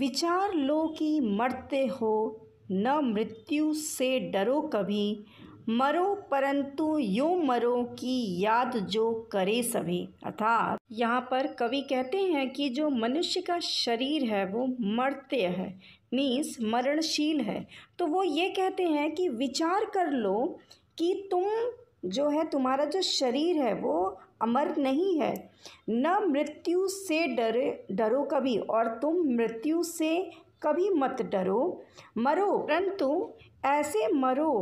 विचार लो कि मरते हो न मृत्यु से डरो कभी मरो परंतु यो मरो की याद जो करे सभी अर्थात यहाँ पर कवि कहते हैं कि जो मनुष्य का शरीर है वो मरते है मीन्स मरणशील है तो वो ये कहते हैं कि विचार कर लो कि तुम जो है तुम्हारा जो शरीर है वो अमर नहीं है न मृत्यु से डरे डरो कभी और तुम मृत्यु से कभी मत डरो मरो परंतु ऐसे मरो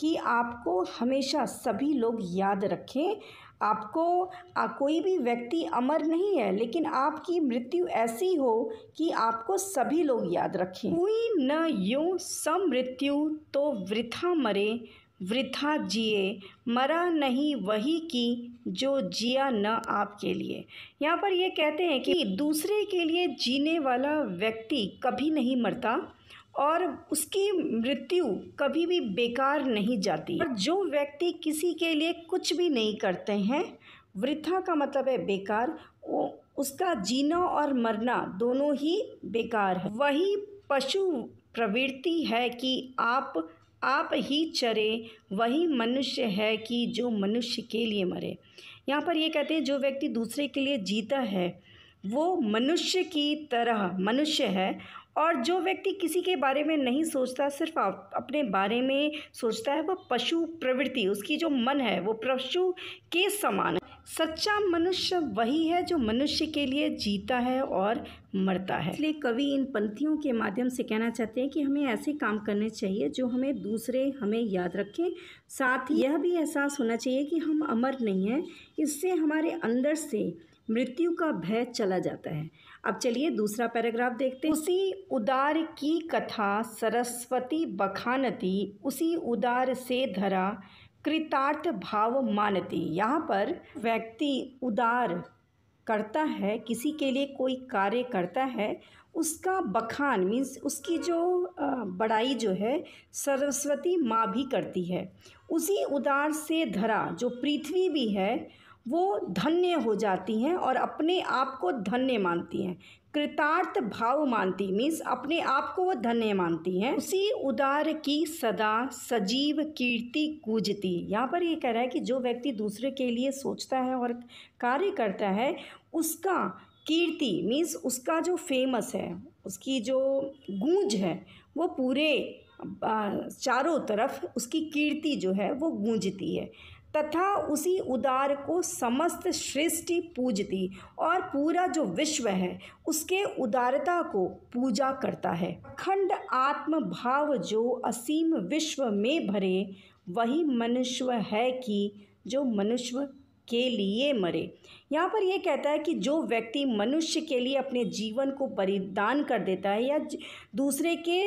कि आपको हमेशा सभी लोग याद रखें आपको आ, कोई भी व्यक्ति अमर नहीं है लेकिन आपकी मृत्यु ऐसी हो कि आपको सभी लोग याद रखें हुई न यूँ मृत्यु तो वृथा मरे वृथा जिए मरा नहीं वही की जो जिया न आपके लिए यहाँ पर ये कहते हैं कि दूसरे के लिए जीने वाला व्यक्ति कभी नहीं मरता और उसकी मृत्यु कभी भी बेकार नहीं जाती और जो व्यक्ति किसी के लिए कुछ भी नहीं करते हैं वृथा का मतलब है बेकार वो उसका जीना और मरना दोनों ही बेकार है वही पशु प्रवृत्ति है कि आप आप ही चरे वही मनुष्य है कि जो मनुष्य के लिए मरे यहाँ पर ये कहते हैं जो व्यक्ति दूसरे के लिए जीता है वो मनुष्य की तरह मनुष्य है और जो व्यक्ति किसी के बारे में नहीं सोचता सिर्फ अपने बारे में सोचता है वो पशु प्रवृत्ति उसकी जो मन है वो पशु के समान सच्चा मनुष्य वही है जो मनुष्य के लिए जीता है और मरता है इसलिए कवि इन पंक्तियों के माध्यम से कहना चाहते हैं कि हमें ऐसे काम करने चाहिए जो हमें दूसरे हमें याद रखें साथ ही यह भी एहसास होना चाहिए कि हम अमर नहीं हैं इससे हमारे अंदर से मृत्यु का भय चला जाता है अब चलिए दूसरा पैराग्राफ देखते हैं उसी उदार की कथा सरस्वती बखानती उसी उदार से धरा कृतार्थ भाव मानती यहाँ पर व्यक्ति उदार करता है किसी के लिए कोई कार्य करता है उसका बखान मीन्स उसकी जो बड़ाई जो है सरस्वती माँ भी करती है उसी उदार से धरा जो पृथ्वी भी है वो धन्य हो जाती हैं और अपने आप को धन्य मानती हैं कृतार्थ भाव मानती मीन्स अपने आप को वो धन्य मानती हैं उसी उदार की सदा सजीव कीर्ति कूजती यहाँ पर ये कह रहा है कि जो व्यक्ति दूसरे के लिए सोचता है और कार्य करता है उसका कीर्ति मीन्स उसका जो फेमस है उसकी जो गूंज है वो पूरे चारों तरफ उसकी कीर्ति जो है वो गूंजती है तथा उसी उदार को समस्त सृष्टि पूजती और पूरा जो विश्व है उसके उदारता को पूजा करता है खंड आत्म भाव जो असीम विश्व में भरे वही मनुष्य है कि जो मनुष्य के लिए मरे यहाँ पर यह कहता है कि जो व्यक्ति मनुष्य के लिए अपने जीवन को बलिदान कर देता है या दूसरे के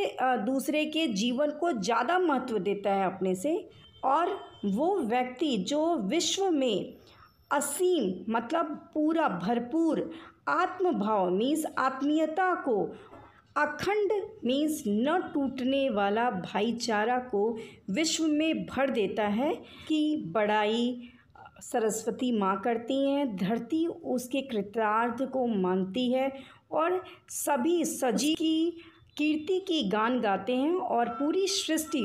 दूसरे के जीवन को ज़्यादा महत्व देता है अपने से और वो व्यक्ति जो विश्व में असीम मतलब पूरा भरपूर आत्मभाव मीन्स आत्मीयता को अखंड मीन्स न टूटने वाला भाईचारा को विश्व में भर देता है कि बड़ाई सरस्वती माँ करती हैं धरती उसके कृतार्थ को मानती है और सभी सजी की कीर्ति की गान गाते हैं और पूरी सृष्टि